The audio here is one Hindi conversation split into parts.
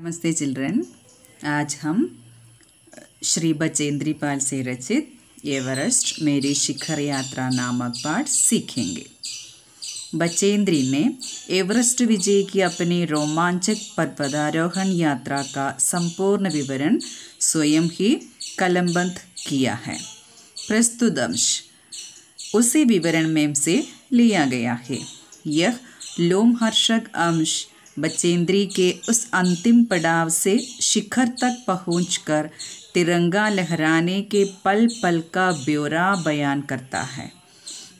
नमस्ते चिल्ड्रन आज हम श्री बचेंद्री पाल से रचित एवरेस्ट मेरी शिखर यात्रा नामक पाठ सीखेंगे बचेंद्री ने एवरेस्ट विजय की अपनी रोमांचक पर्वतारोहण यात्रा का संपूर्ण विवरण स्वयं ही कलमबंद किया है प्रस्तुत अंश उसी विवरण में से लिया गया है यह लोमहर्षक अंश बचेंद्री के उस अंतिम पड़ाव से शिखर तक पहुंचकर तिरंगा लहराने के पल पल का ब्यौरा बयान करता है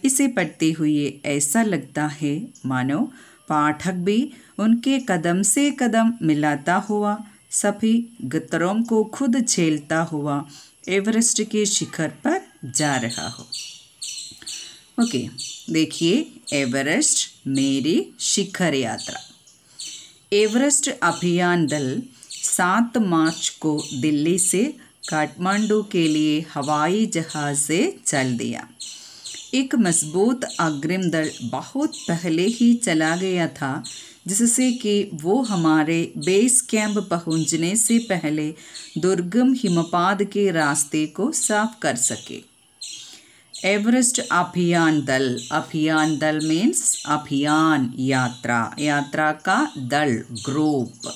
इसे पढ़ते हुए ऐसा लगता है मानो पाठक भी उनके कदम से कदम मिलाता हुआ सभी गतरों को खुद झेलता हुआ एवरेस्ट के शिखर पर जा रहा हो ओके देखिए एवरेस्ट मेरी शिखर यात्रा एवरेस्ट अभियान दल सात मार्च को दिल्ली से काठमांडू के लिए हवाई जहाज से चल दिया एक मजबूत अग्रिम दल बहुत पहले ही चला गया था जिससे कि वो हमारे बेस कैंप पहुंचने से पहले दुर्गम हिमपात के रास्ते को साफ कर सके एवरेस्ट अभियान दल अभियान दल मीन्स अभियान यात्रा यात्रा का दल ग्रुप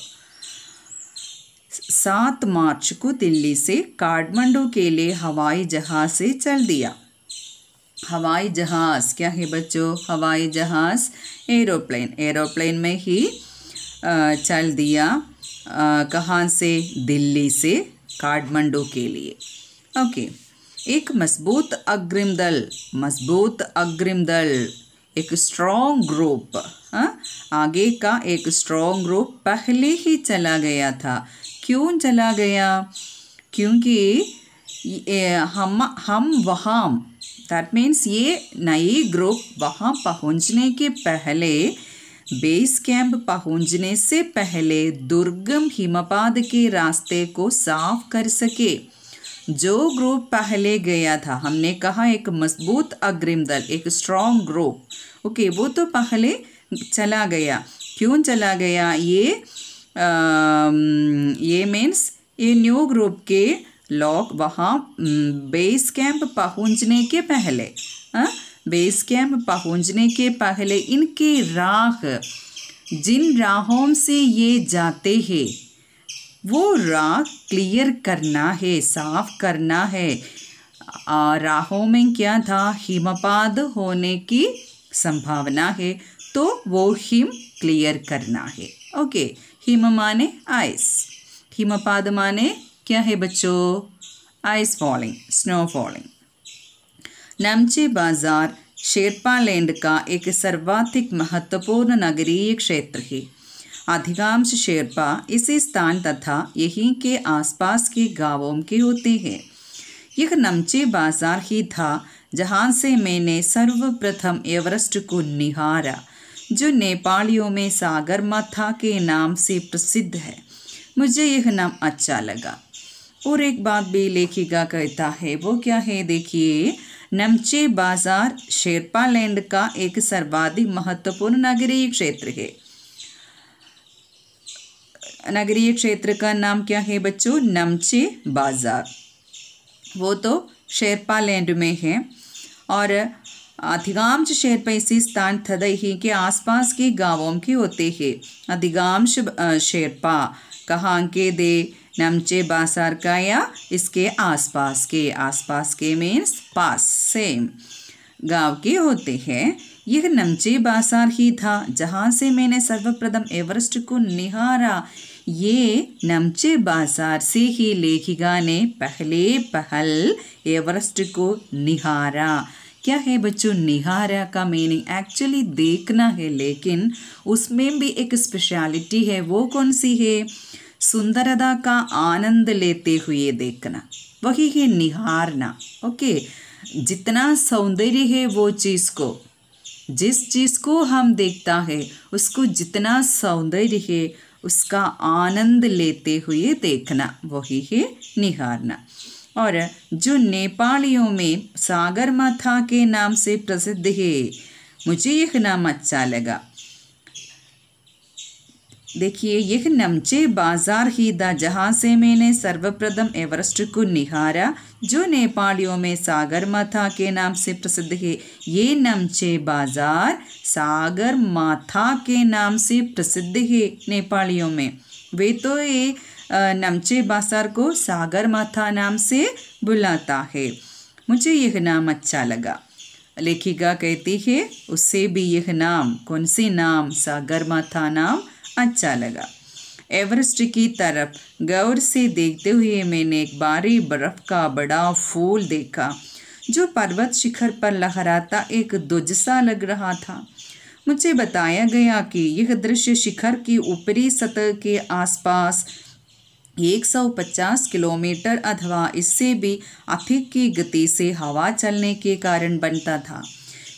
सात मार्च को दिल्ली से काठमांडू के लिए हवाई जहाज से चल दिया हवाई जहाज क्या है बच्चों हवाई जहाज एरोप्लेन एरोप्लेन में ही चल दिया कहाँ से दिल्ली से काठमांडू के लिए ओके okay. एक मजबूत अग्रिम दल मजबूत अग्रिम दल एक स्ट्रॉन्ग ग्रुप हाँ आगे का एक स्ट्रॉन्ग ग्रुप पहले ही चला गया था क्यों चला गया क्योंकि हम हम वहाँ दैट मीन्स ये नई ग्रुप वहाँ पहुँचने के पहले बेस कैंप पहुँचने से पहले दुर्गम हिमपात के रास्ते को साफ कर सके जो ग्रुप पहले गया था हमने कहा एक मजबूत अग्रिम दल एक स्ट्रॉन्ग ग्रुप ओके वो तो पहले चला गया क्यों चला गया ये आ, ये मीन्स ये न्यू ग्रुप के लोग वहाँ बेस कैंप पहुँचने के पहले आ, बेस कैंप पहुँचने के पहले इनके राह जिन राहों से ये जाते हैं वो राह क्लियर करना है साफ करना है राहों में क्या था हिमपात होने की संभावना है तो वो हिम क्लियर करना है ओके हिम माने आइस हिमपाद माने क्या है बच्चों ice falling snow falling Namche Bazaar Sherpaland का एक सर्वाधिक महत्वपूर्ण नगरीय क्षेत्र है अधिकांश शेरपा इसी स्थान तथा यहीं के आसपास के गांवों के होते हैं यह नमचे बाजार ही था जहाँ से मैंने सर्वप्रथम एवरेस्ट को निहारा जो नेपालियों में सागर माथा के नाम से प्रसिद्ध है मुझे यह नाम अच्छा लगा और एक बात भी लेखिका कहता है वो क्या है देखिए नमचे बाजार शेरपालैंड का एक सर्वाधिक महत्वपूर्ण नगरीय क्षेत्र है नगरीय क्षेत्र का नाम क्या है बच्चों नमचे बाज़ार वो तो शेरपा लैंड में है और अधिकांश क्षेत्र इसी स्थान ही के आसपास के गांवों के होते हैं अधिकांश शेरपा कहा के दे नमचे बासार का या इसके आसपास के आसपास के मीन्स पास सेम गांव के होते हैं यह नमचे बासार ही था जहाँ से मैंने सर्वप्रथम एवरेस्ट को निहारा ये नमचे बाजार से ही लेखिका ने पहले पहल एवरेस्ट को निहारा क्या है बच्चों निहारा का मीनिंग एक्चुअली देखना है लेकिन उसमें भी एक स्पेशलिटी है वो कौन सी है सुंदरता का आनंद लेते हुए देखना वही है निहारना ओके जितना सौंदर्य है वो चीज़ को जिस चीज़ को हम देखता है उसको जितना सौंदर्य है उसका आनंद लेते हुए देखना वही है निहारना और जो नेपालियों में सागर माथा के नाम से प्रसिद्ध है मुझे यह नाम अच्छा लगा देखिए यह नमचे बाजार ही दा जहाँ से मैंने सर्वप्रथम एवरेस्ट को निहारा जो नेपालियों में सागर माथा के नाम से प्रसिद्ध है ये नमचे बाजार सागर माथा के नाम से प्रसिद्ध है नेपालियों में वे तो ये नमचे बाजार को सागर माथा नाम से बुलाता है मुझे यह नाम अच्छा लगा लेखिका कहती है उससे भी यह नाम कौन से नाम सागर माथा नाम अच्छा लगा एवरेस्ट की तरफ गौर से देखते हुए मैंने एक बारी बर्फ़ का बड़ा फूल देखा जो पर्वत शिखर पर लहराता एक दुजसा लग रहा था मुझे बताया गया कि यह दृश्य शिखर की ऊपरी सतह के आसपास 150 किलोमीटर अथवा इससे भी अधिक की गति से हवा चलने के कारण बनता था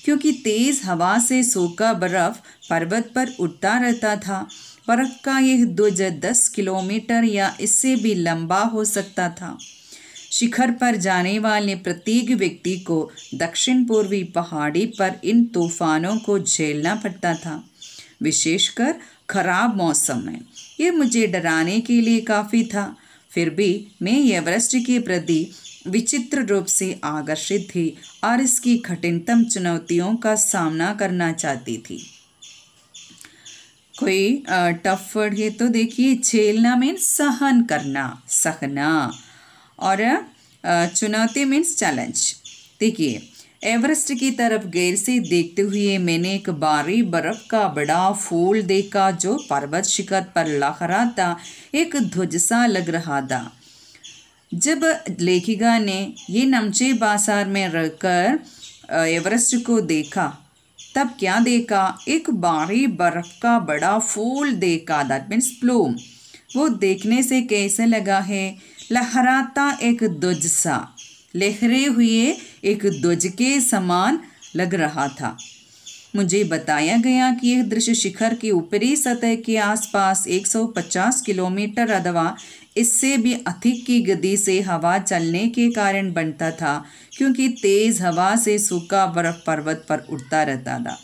क्योंकि तेज़ हवा से सूखा बर्फ़ पर्वत पर उठता रहता था बर्फ़ का यह ध्वज दस किलोमीटर या इससे भी लंबा हो सकता था शिखर पर जाने वाले प्रत्येक व्यक्ति को दक्षिण पूर्वी पहाड़ी पर इन तूफानों को झेलना पड़ता था विशेषकर खराब मौसम में ये मुझे डराने के लिए काफ़ी था फिर भी मैं एवरेस्ट के प्रति विचित्र रूप से आकर्षित थी और इसकी कठिनतम चुनौतियों का सामना करना चाहती थी कोई टफ वर्ड है तो देखिए झेलना मीन्स सहन करना सहना और चुनौती मीन्स चैलेंज देखिए एवरेस्ट की तरफ गैर से देखते हुए मैंने एक बारी बर्फ का बड़ा फूल देखा जो पर्वत शिखर पर लहरा था एक ध्वज सा लग रहा था जब लेखिका ने ये नमचे बाजार में रहकर एवरेस्ट को देखा तब क्या देखा एक भारी बर्फ का बड़ा फूल देखा दैट मीन्स प्लूम वो देखने से कैसे लगा है लहराता एक ध्वज सा लहरे हुए एक ध्वज के समान लग रहा था मुझे बताया गया कि यह दृश्य शिखर की ऊपरी सतह के आसपास 150 किलोमीटर अथवा इससे भी अधिक की गति से हवा चलने के कारण बनता था क्योंकि तेज़ हवा से सूखा बर्फ पर्वत पर उड़ता रहता था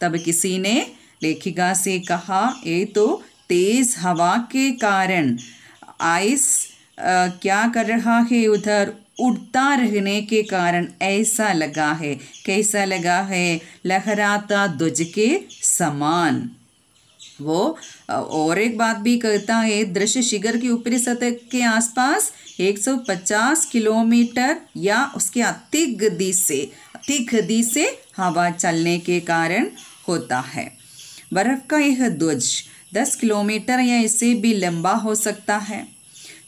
तब किसी ने लेखिका से कहा ये तो तेज़ हवा के कारण आइस आ, क्या कर रहा है उधर उड़ता रहने के कारण ऐसा लगा है कैसा लगा है लहराता ध्वज के समान वो और एक बात भी कहता है दृश्य शिखर की ऊपरी सतह के आसपास 150 किलोमीटर या उसके अति गति से अति गति से हवा चलने के कारण होता है बर्फ का यह ध्वज 10 किलोमीटर या इससे भी लंबा हो सकता है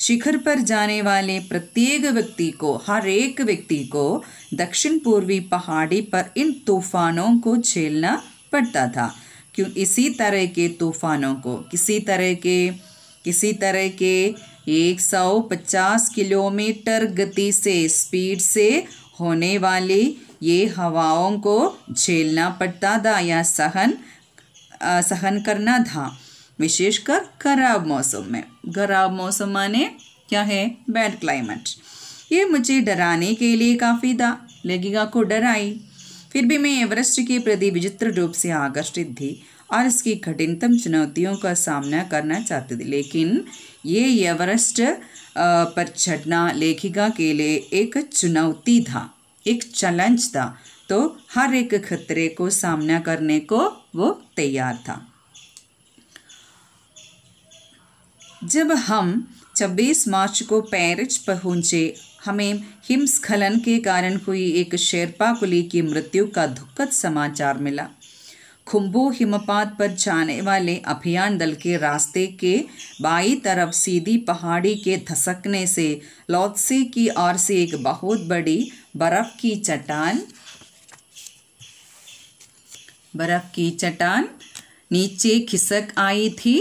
शिखर पर जाने वाले प्रत्येक व्यक्ति को हर एक व्यक्ति को दक्षिण पूर्वी पहाड़ी पर इन तूफानों को झेलना पड़ता था क्यों इसी तरह के तूफ़ानों को किसी तरह के किसी तरह के 150 किलोमीटर गति से स्पीड से होने वाली ये हवाओं को झेलना पड़ता था या सहन आ, सहन करना था विशेषकर खराब मौसम में खराब मौसम माने क्या है बैड क्लाइमेट ये मुझे डराने के लिए काफ़ी था लगेगा को डराई फिर भी मैं एवरेस्ट के प्रति विचित्र रूप से आकर्षित थी और इसकी कठिनतम चुनौतियों का सामना करना चाहती थी लेकिन ये एवरेस्ट पर चढ़ना लेखिका के लिए एक चुनौती था एक चैलेंज था तो हर एक खतरे को सामना करने को वो तैयार था जब हम 26 मार्च को पेरिस पहुंचे हमें हिमस्खलन के कारण हुई एक शेरपा कुली की मृत्यु का दुखद समाचार मिला खुम्बू हिमपात पर जाने वाले अभियान दल के रास्ते के बाई तरफ सीधी पहाड़ी के धसकने से लौत्से की ओर से एक बहुत बड़ी बर्फ की चट्टान बर्फ की चट्टान नीचे खिसक आई थी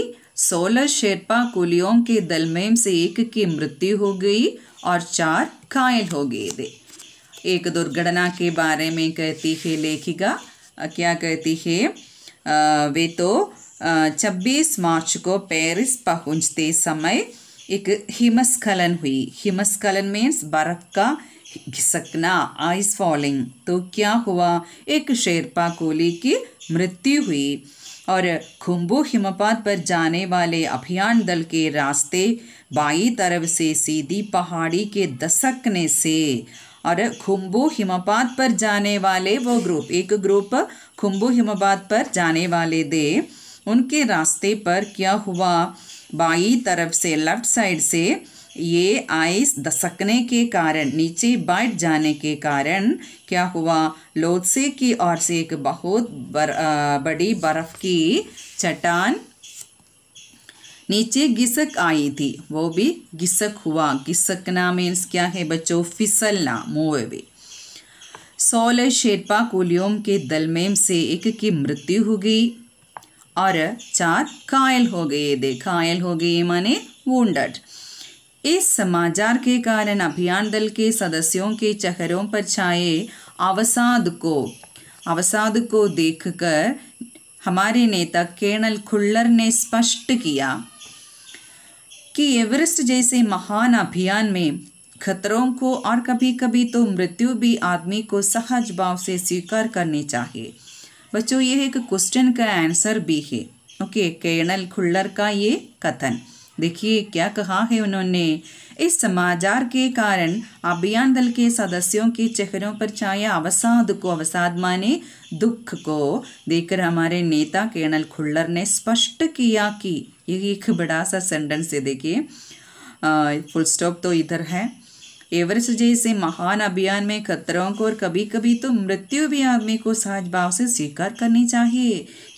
सोलह शेरपा कुलियों के दल में से एक की मृत्यु हो गई और चार घायल हो गए थे एक दुर्घटना के बारे में कहती है लेखिका क्या कहती है वे तो छब्बीस मार्च को पेरिस पहुंचते समय एक हिमस्खलन हुई हिमस्खलन मीन्स बर्फ का घिसकना आइस फॉलिंग तो क्या हुआ एक शेरपा कोली की मृत्यु हुई और खुम्बू हिमपात पर जाने वाले अभियान दल के रास्ते बाई तरफ से सीधी पहाड़ी के दसकने से और खुम्बू हिमपात पर जाने वाले वो ग्रुप एक ग्रुप खुम्बू हिमपात पर जाने वाले दे उनके रास्ते पर क्या हुआ बाई तरफ से लेफ्ट साइड से ये आइस दसकने के कारण नीचे बैठ जाने के कारण क्या हुआ लोदसे की ओर से एक बहुत बर, आ, बड़ी बर्फ़ की चट्टान नीचे घिसक आई थी वो भी घिसक हुआ घिसकना मीन्स क्या है बच्चों फिसलना मूव भी सोलह शेरपा कुलियों के दलमेम से एक की मृत्यु हो गई और चार कायल हो गए थे कायल हो गए माने वूंडट इस समाचार के कारण अभियान दल के सदस्यों के चेहरों पर छाए अवसाद को अवसाद को देखकर हमारे नेता कर्नल खुल्लर ने स्पष्ट किया कि एवरेस्ट जैसे महान अभियान में खतरों को और कभी कभी तो मृत्यु भी आदमी को सहज भाव से स्वीकार करनी चाहिए बच्चों यह एक क्वेश्चन का आंसर भी है ओके कर्नल खुल्लर का ये कथन देखिए क्या कहा है उन्होंने इस समाचार के कारण अभियान दल के सदस्यों के चेहरों पर छाया अवसाद को अवसाद माने दुख को देखकर हमारे नेता कर्नल खुल्लर ने स्पष्ट किया कि ये एक बड़ा सा सेंटेंस है देखिए फुल स्टॉप तो इधर है एवरेस्ट जैसे महान अभियान में खतरों को और कभी कभी तो मृत्यु भी आदमी को सहज भाव से स्वीकार करनी चाहिए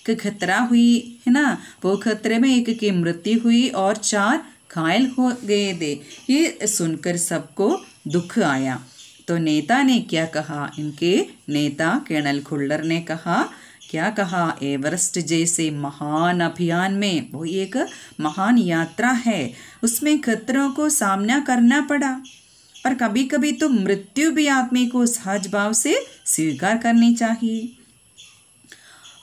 एक खतरा हुई है ना वो खतरे में एक की मृत्यु हुई और चार घायल हो गए थे ये सुनकर सबको दुख आया तो नेता ने क्या कहा इनके नेता कर्नल खुल्लर ने कहा क्या कहा एवरेस्ट जैसे महान अभियान में वो एक महान यात्रा है उसमें खतरों को सामना करना पड़ा और कभी कभी तो मृत्यु भी आदमी को सहज भाव से स्वीकार करनी चाहिए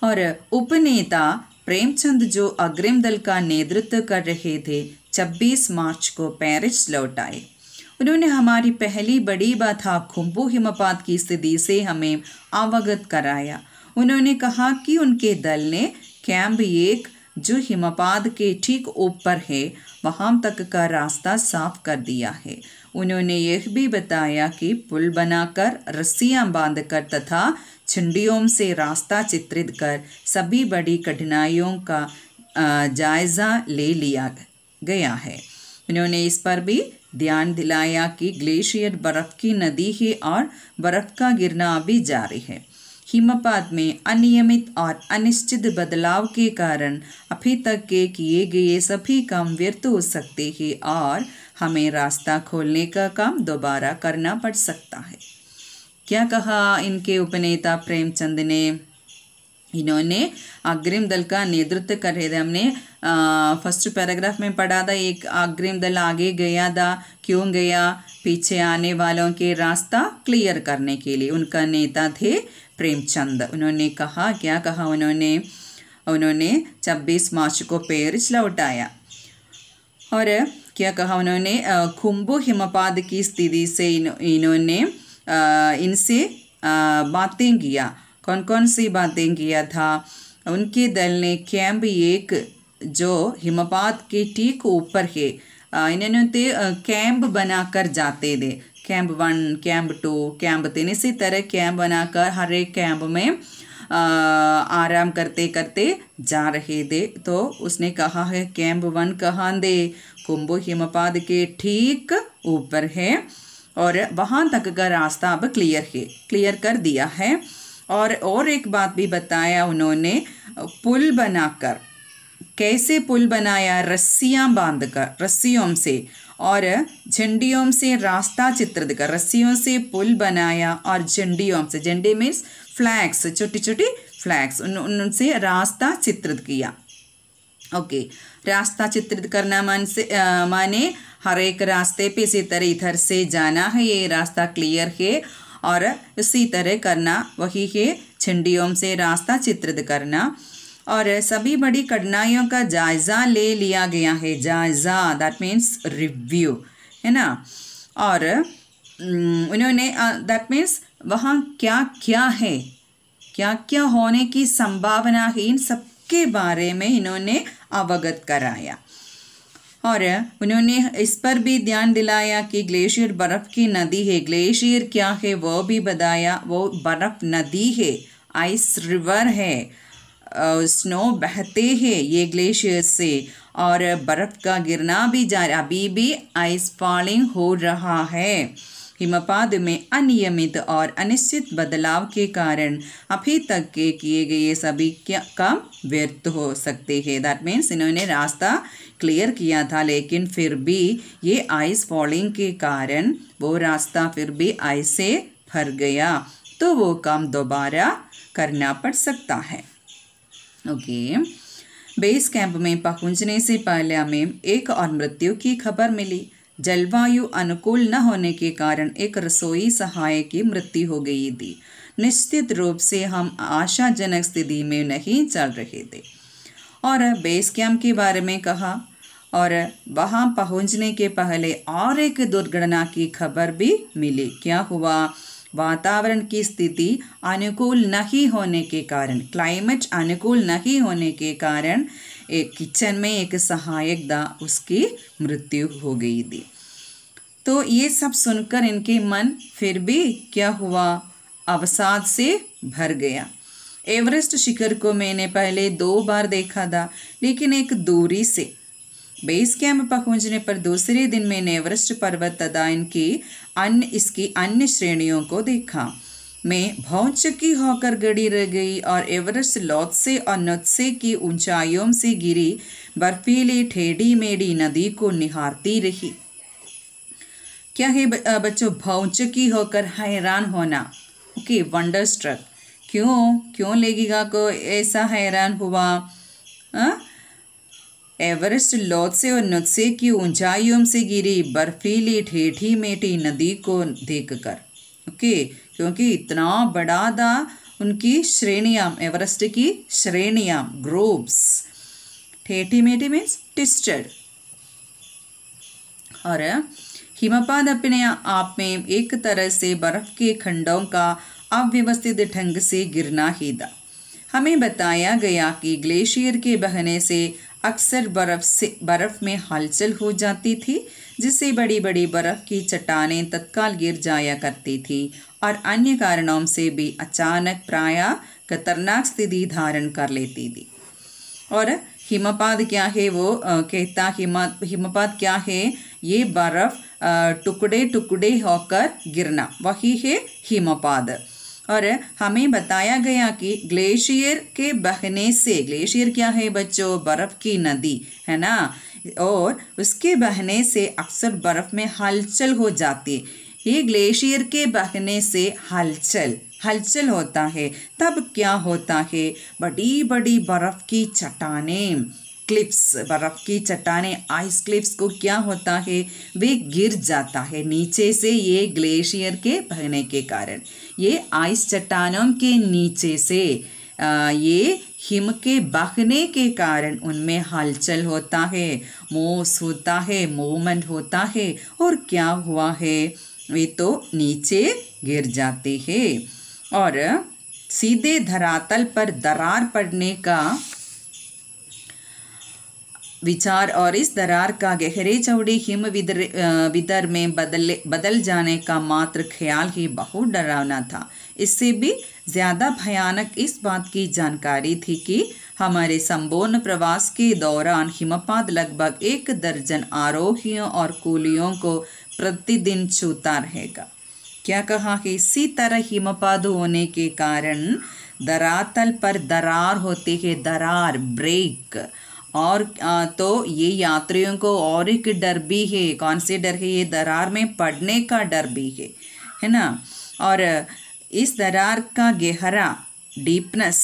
और उपनेता प्रेमचंद जो अग्रिम दल का नेतृत्व कर रहे थे 26 मार्च को पेरिस लौट आए उन्होंने हमारी पहली बड़ी बात खुम्बू हिमपात की स्थिति से हमें अवगत कराया उन्होंने कहा कि उनके दल ने कैंप एक जो हिमपात के ठीक ऊपर है वहाँ तक का रास्ता साफ कर दिया है उन्होंने यह भी बताया कि पुल बनाकर रस्सियाँ बांधकर तथा झंडियों से रास्ता चित्रित कर सभी बड़ी कठिनाइयों का जायज़ा ले लिया गया है उन्होंने इस पर भी ध्यान दिलाया कि ग्लेशियर बर्फ़ की नदी है और बर्फ़ का गिरना भी जारी है हिमपात में अनियमित और अनिश्चित बदलाव के कारण अभी तक के किए गए सभी काम व्यर्थ हो सकते हैं और हमें रास्ता खोलने का काम दोबारा करना पड़ सकता है क्या कहा इनके उपनेता प्रेमचंद ने इन्होंने अग्रिम दल का नेतृत्व कर रहे थे हमने फर्स्ट पैराग्राफ में पढ़ा था एक अग्रिम दल आगे गया था क्यों गया पीछे आने वालों के रास्ता क्लियर करने के लिए उनका नेता थे प्रेमचंद उन्होंने कहा क्या कहा उन्होंने उन्होंने 26 मार्च को पेरिस लौटाया और क्या कहा उन्होंने खुम्बू हिमपात की स्थिति से इन इन्होंने इनसे बातें किया कौन कौन सी बातें किया था उनके दल ने कैंप एक जो हिमपात के ठीक ऊपर है इन्होंने कैंप बनाकर जाते थे camp one camp two camp तीन इसी तरह कैंप बनाकर हर एक कैंप में आराम करते करते जा रहे थे तो उसने कहा है कैंप वन कहाँ दे कुंभ हिमपात के ठीक ऊपर है और वहाँ तक का रास्ता अब क्लियर है क्लियर कर दिया है और और एक बात भी बताया उन्होंने पुल बनाकर कैसे पुल बनाया रस्सियाँ बांध कर रस्सियों से और झंडियों से रास्ता चित्रित कर रस्सियों से पुल बनाया और झंडियों से झंडे मीन्स फ्लैग्स छोटी छोटी फ्लैग्स उन उनसे रास्ता चित्रित किया ओके रास्ता चित्रित करना मन से माने हर एक रास्ते पे इसी तरह इधर से जाना है ये रास्ता क्लियर है और उसी तरह करना वही है छिंडियों से रास्ता चित्रित करना और सभी बड़ी कठिनाइयों का जायज़ा ले लिया गया है जायज़ा दैट मीन्स रिव्यू है ना और उन्होंने दैट मीन्स वहाँ क्या क्या है क्या क्या होने की संभावना है इन सबके बारे में इन्होंने अवगत कराया और उन्होंने इस पर भी ध्यान दिलाया कि ग्लेशियर बर्फ़ की नदी है ग्लेशियर क्या है वो भी बताया वो बर्फ़ नदी है आइस रिवर है स्नो बहते हैं ये ग्लेशियर से और बर्फ़ का गिरना भी जा रहा अभी भी आइस फॉलिंग हो रहा है हिमपात में अनियमित और अनिश्चित बदलाव के कारण अभी तक के किए गए सभी काम व्यर्थ हो सकते हैं दैट मीन्स इन्होंने रास्ता क्लियर किया था लेकिन फिर भी ये आइस फॉलिंग के कारण वो रास्ता फिर भी आइस से भर गया तो वो काम दोबारा करना पड़ सकता है ओके बेस कैंप में पहुंचने से पहले हमें एक और मृत्यु की खबर मिली जलवायु अनुकूल न होने के कारण एक रसोई सहायक की मृत्यु हो गई थी निश्चित रूप से हम आशाजनक स्थिति में नहीं चल रहे थे और बेस कैम्प के बारे में कहा और वहाँ पहुँचने के पहले और एक दुर्घटना की खबर भी मिली क्या हुआ वातावरण की स्थिति अनुकूल नहीं होने के कारण क्लाइमेट अनुकूल नहीं होने के कारण एक किचन में एक सहायक दा उसकी मृत्यु हो गई थी तो ये सब सुनकर इनके मन फिर भी क्या हुआ अवसाद से भर गया एवरेस्ट शिखर को मैंने पहले दो बार देखा था लेकिन एक दूरी से बेस कैंप पहुंचने पर दूसरे दिन मैंने एवरेस्ट पर्वत तथा इनकी अन्य इसकी अन्य श्रेणियों को देखा मैं भौचकी होकर गड़ी रह गई और एवरेस्ट लौत्से और नत्से की ऊंचाइयों से गिरी बर्फीली ठेडी मेडी नदी को निहारती रही क्या है बच्चों भौचकी होकर हैरान होना ओके वंडर स्ट्रक क्यों क्यों गा को ऐसा हैरान हुआ आ? हाँ? एवरेस्ट से और नक्शे की ऊंचाइयों से गिरी बर्फीली ठेठी मेठी नदी को देखकर ओके क्योंकि इतना बड़ा था उनकी श्रेणियाम एवरेस्ट की श्रेणियाम ग्रोव्स ठेठी मेठी मीन्स टिस्टेड और हिमपात अपने आप में एक तरह से बर्फ के खंडों का अव्यवस्थित ढंग से गिरना ही था हमें बताया गया कि ग्लेशियर के बहने से अक्सर बर्फ़ से बर्फ़ में हलचल हो जाती थी जिससे बड़ी बड़ी बर्फ़ की चट्टाने तत्काल गिर जाया करती थी और अन्य कारणों से भी अचानक प्राय खतरनाक स्थिति धारण कर लेती थी और हिमपात क्या है वो कहता हिमा हिमपात क्या है ये बर्फ़ टुकड़े टुकड़े होकर गिरना वही है हिमपात और हमें बताया गया कि ग्लेशियर के बहने से ग्लेशियर क्या है बच्चों बर्फ़ की नदी है ना और उसके बहने से अक्सर बर्फ़ में हलचल हो जाती ये ग्लेशियर के बहने से हलचल हलचल होता है तब क्या होता है बड़ी बड़ी बर्फ़ की चट्टानें क्लिप्स बर्फ़ की चट्टाने आइस क्लिप्स को क्या होता है वे गिर जाता है नीचे से ये ग्लेशियर के बहने के कारण ये आइस चट्टानों के नीचे से आ, ये हिम के बहने के कारण उनमें हलचल होता है मोस होता है मोमेंट होता है और क्या हुआ है वे तो नीचे गिर जाते हैं और सीधे धरातल पर दरार पड़ने का विचार और इस दरार का गहरे चौड़ी हिम विदर विदर में बदले बदल जाने का मात्र ख्याल ही बहुत डरावना था इससे भी ज़्यादा भयानक इस बात की जानकारी थी कि हमारे संपूर्ण प्रवास के दौरान हिमपात लगभग एक दर्जन आरोहियों और कूलियों को प्रतिदिन छूता रहेगा क्या कहा कि इसी तरह हिमपात होने के कारण दरातल पर दरार होती है दरार ब्रेक और तो ये यात्रियों को और एक डर भी है कौन से डर है ये दरार में पड़ने का डर भी है है ना और इस दरार का गहरा डीपनेस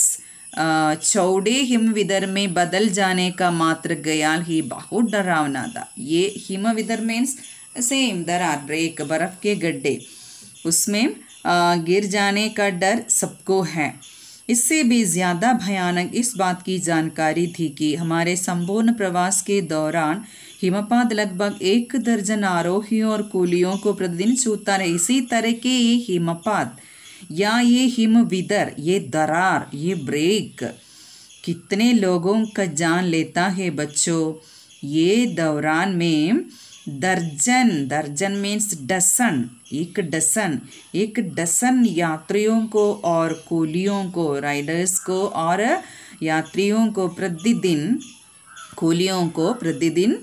चौड़े हिम विदर में बदल जाने का मात्र गयाल ही बहुत डरावना था ये हिम विदर मीन्स सेम दरार ब्रेक बर्फ़ के गड्ढे उसमें गिर जाने का डर सबको है इससे भी ज़्यादा भयानक इस बात की जानकारी थी कि हमारे संपूर्ण प्रवास के दौरान हिमपात लगभग एक दर्जन आरोहियों और कूलियों को प्रतिदिन छूता रहे इसी तरह के ये हिमपात या ये हिम विदर ये दरार ये ब्रेक कितने लोगों का जान लेता है बच्चों ये दौरान में दर्जन दर्जन मीन्स डसन एक डसन एक डसन यात्रियों को और कोलियों को राइडर्स को और यात्रियों को प्रतिदिन कोलियों को प्रतिदिन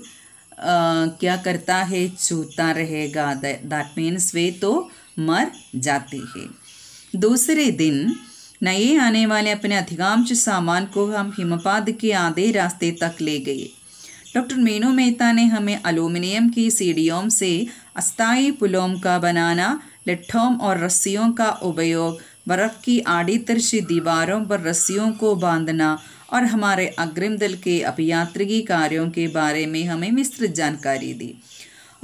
क्या करता है छूता रहेगा दैट मीन्स वे तो मर जाते हैं दूसरे दिन नए आने वाले अपने अधिकांश सामान को हम हिमपात के आधे रास्ते तक ले गए डॉक्टर मीनू मेहता ने हमें अलूमिनियम की सीडियोम से अस्थाई पुलोम का बनाना लट्ठों और रस्सियों का उपयोग बर्फ़ की आड़ी तरशी दीवारों पर रस्सियों को बांधना और हमारे अग्रिम दल के अभियांत्रिकी कार्यों के बारे में हमें विस्तृत जानकारी दी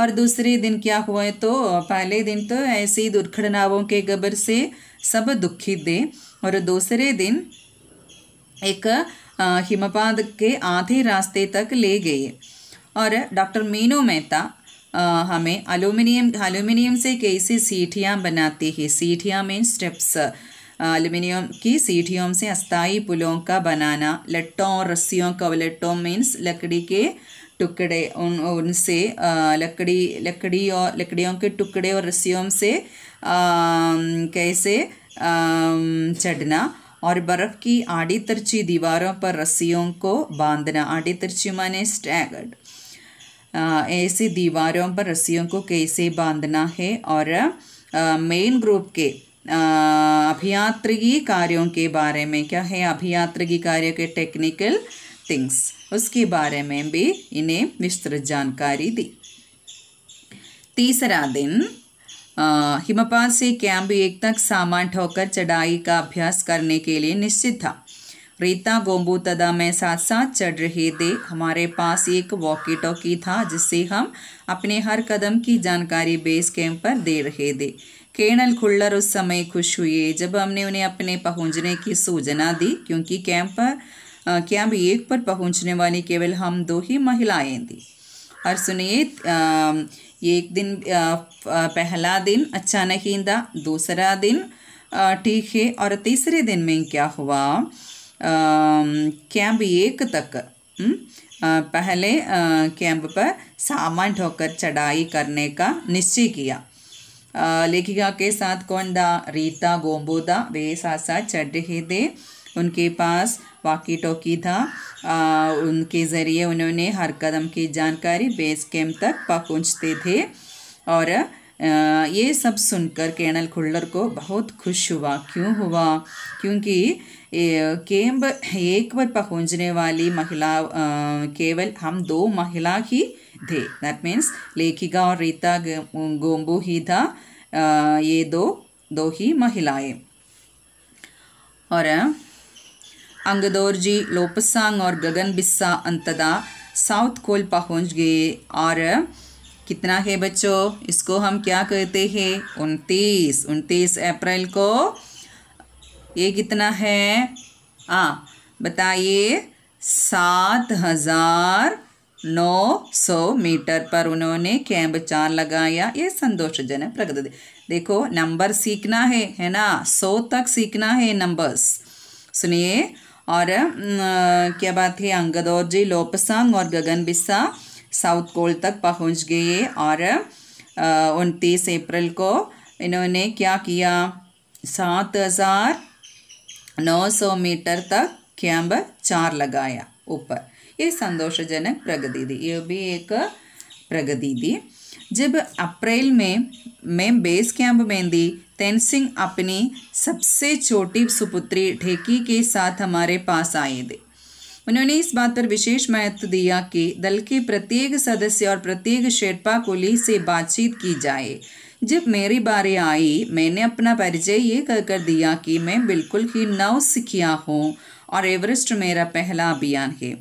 और दूसरे दिन क्या हुआ तो पहले दिन तो ऐसी दुर्घटनाओं के गबर से सब दुखी थे और दूसरे दिन एक हिमपात के आधे रास्ते तक ले गए और डॉक्टर मीनू मेहता हमें अलूमिनियम अलूमिनियम से कैसे सीढ़ियाँ बनाती है सीढ़ियाँ में स्टेप्स अलूमिनियम की सीढ़ियों से अस्थाई पुलों का बनाना लट्टों और रस्सियों का लट्टों मीन्स लकड़ी के टुकड़े उन उनसे लकड़ी लकड़ी और लकड़ियों के टुकड़े और रस्सियों से आ, कैसे चढ़ना और बर्फ़ की आड़ी तिरछी दीवारों पर रस्सियों को बांधना आड़ी तिरछी माने स्टैगर्ड ऐसी दीवारों पर रस्सियों को कैसे बांधना है और मेन ग्रुप के अभियात्रिकी कार्यों के बारे में क्या है अभियात्रिकी कार्यों के टेक्निकल थिंग्स उसके बारे में भी इन्हें विस्तृत जानकारी दी तीसरा दिन हिमपात से कैंप एक तक सामान ठोकर चढ़ाई का अभ्यास करने के लिए निश्चित था रीता गोम्बू तदा में साथ साथ चढ़ रहे थे हमारे पास एक वॉकी टॉकी था जिससे हम अपने हर कदम की जानकारी बेस कैंप पर दे रहे थे केनल खुल्लर उस समय खुश हुए जब हमने उन्हें अपने पहुंचने की सूचना दी क्योंकि कैंप पर कैंप एक पर पहुंचने वाली केवल हम दो ही महिलाएं थीं और सुनिए एक दिन पहला दिन अच्छा नहीं था दूसरा दिन ठीक है और तीसरे दिन में क्या हुआ कैंप एक तक हम्म, पहले कैंप पर सामान ढोकर चढ़ाई करने का निश्चय किया लेखिका के साथ कौन था रीता गोम्बू था वे साथ साथ चढ़ रहे थे उनके पास वाकी टोकी था आ, उनके ज़रिए उन्होंने हर कदम की जानकारी बेस कैंप तक पहुंचते थे और ये सब सुनकर कर्नल खुल्लर को बहुत खुश हुआ क्यों हुआ क्योंकि कैंप एक पर पहुंचने वाली महिला केवल हम दो महिला ही थे दैट मीन्स लेखिका और रीता गोम्बू ही था ये दो दो ही महिलाएं और अंगदोर्जी लोपसांग और गगन बिस्सा अंतदा साउथ कोल पहुंच गए और कितना है बच्चों इसको हम क्या कहते हैं उनतीस उनतीस अप्रैल को ये कितना है आ बताइए सात हज़ार नौ सौ मीटर पर उन्होंने कैंप चार लगाया ये संतोषजनक प्रगति देखो नंबर सीखना है है ना सौ तक सीखना है नंबर्स सुनिए और क्या बात है अंगदौर जी लोपसंग और गगन बिस्सा साउथ पोल तक पहुंच गए और उनतीस अप्रैल को इन्होंने क्या किया सात हज़ार नौ सौ मीटर तक कैंब चार लगाया ऊपर ये संतोषजनक प्रगति थी ये भी एक प्रगति थी जब अप्रैल में मैं बेस कैंप में दी सिंह अपनी सबसे छोटी सुपुत्री ठेकी के साथ हमारे पास आए थे उन्होंने इस बात पर विशेष महत्व दिया कि दल के प्रत्येक सदस्य और प्रत्येक शेरपा कुली से बातचीत की जाए जब मेरी बारी आई मैंने अपना परिचय ये कहकर दिया कि मैं बिल्कुल ही नव सिखिया हूँ और एवरेस्ट मेरा पहला अभियान है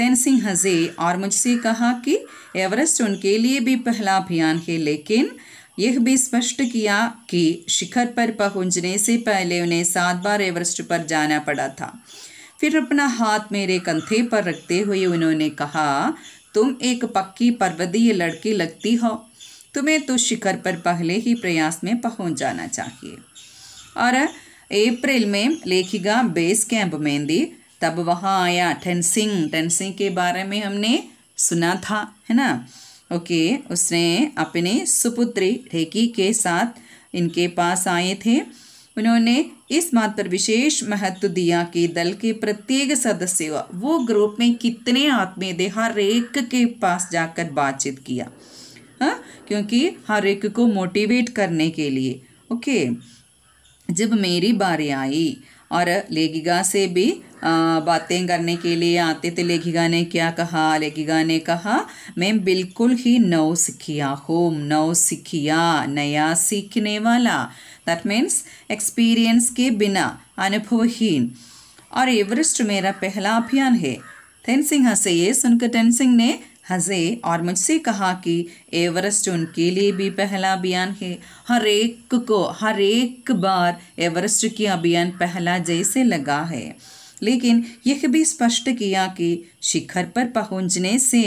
सिंह हजे और मुझसे कहा कि एवरेस्ट उनके लिए भी पहला अभियान है लेकिन यह भी स्पष्ट किया कि शिखर पर पहुंचने से पहले उन्हें सात बार एवरेस्ट पर जाना पड़ा था फिर अपना हाथ मेरे कंधे पर रखते हुए उन्होंने कहा तुम एक पक्की पर्वतीय लड़की लगती हो तुम्हें तो शिखर पर पहले ही प्रयास में पहुंच जाना चाहिए और अप्रैल में लेखिका बेस कैंप दी तब वहाँ आया टेंसिंग टेंसिंग के बारे में हमने सुना था है ना ओके उसने अपने सुपुत्री ठेकी के साथ इनके पास आए थे उन्होंने इस बात पर विशेष महत्व दिया कि दल के प्रत्येक सदस्य वो ग्रुप में कितने आत्मे थे हर एक के पास जाकर बातचीत किया हा? क्योंकि हर एक को मोटिवेट करने के लिए ओके जब मेरी बारी आई और लेखिका से भी बातें करने के लिए आते थे लेखिका ने क्या कहा लेखिका ने कहा मैं बिल्कुल ही नव सीखिया हूँ नव सीखिया नया सीखने वाला दैट मीन्स एक्सपीरियंस के बिना अनुभवहीन और एवरेस्ट मेरा पहला अभियान है टेन सिंह से ये सुनकर टेन सिंह ने हज़े और मुझसे कहा कि एवरेस्ट उनके लिए भी पहला अभियान है हर एक को हर एक बार एवरेस्ट की अभियान पहला जैसे लगा है लेकिन यह भी स्पष्ट किया कि शिखर पर पहुंचने से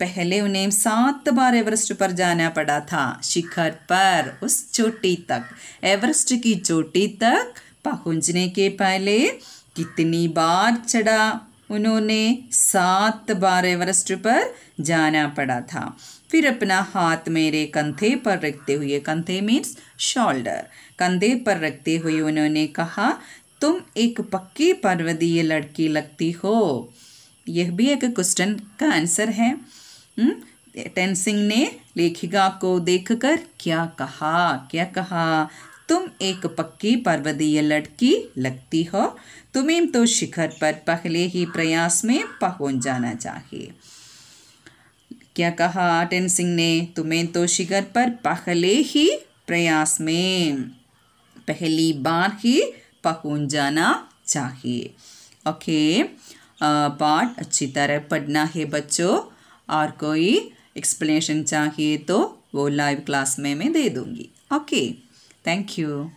पहले उन्हें सात बार एवरेस्ट पर जाना पड़ा था शिखर पर उस चोटी तक एवरेस्ट की चोटी तक पहुंचने के पहले कितनी बार चढ़ा उन्होंने सात बार एवरेस्ट पर जाना पड़ा था फिर अपना हाथ मेरे कंधे पर रखते हुए कंधे मीन्स शोल्डर कंधे पर रखते हुए उन्होंने कहा तुम एक पक्की पर्वतीय लड़की लगती हो यह भी एक क्वेश्चन का आंसर है हम्म, टेन सिंह ने लेखिका को देखकर क्या कहा क्या कहा तुम एक पक्की पर्वतीय लड़की लगती हो तुम्हें तो शिखर पर पहले ही प्रयास में पहुंच जाना चाहिए क्या कहा आटन सिंह ने तुम्हें तो शिखर पर पहले ही प्रयास में पहली बार ही पहुंच जाना चाहिए ओके पाठ अच्छी तरह पढ़ना है बच्चों और कोई एक्सप्लेनेशन चाहिए तो वो लाइव क्लास में मैं दे दूँगी ओके Thank you.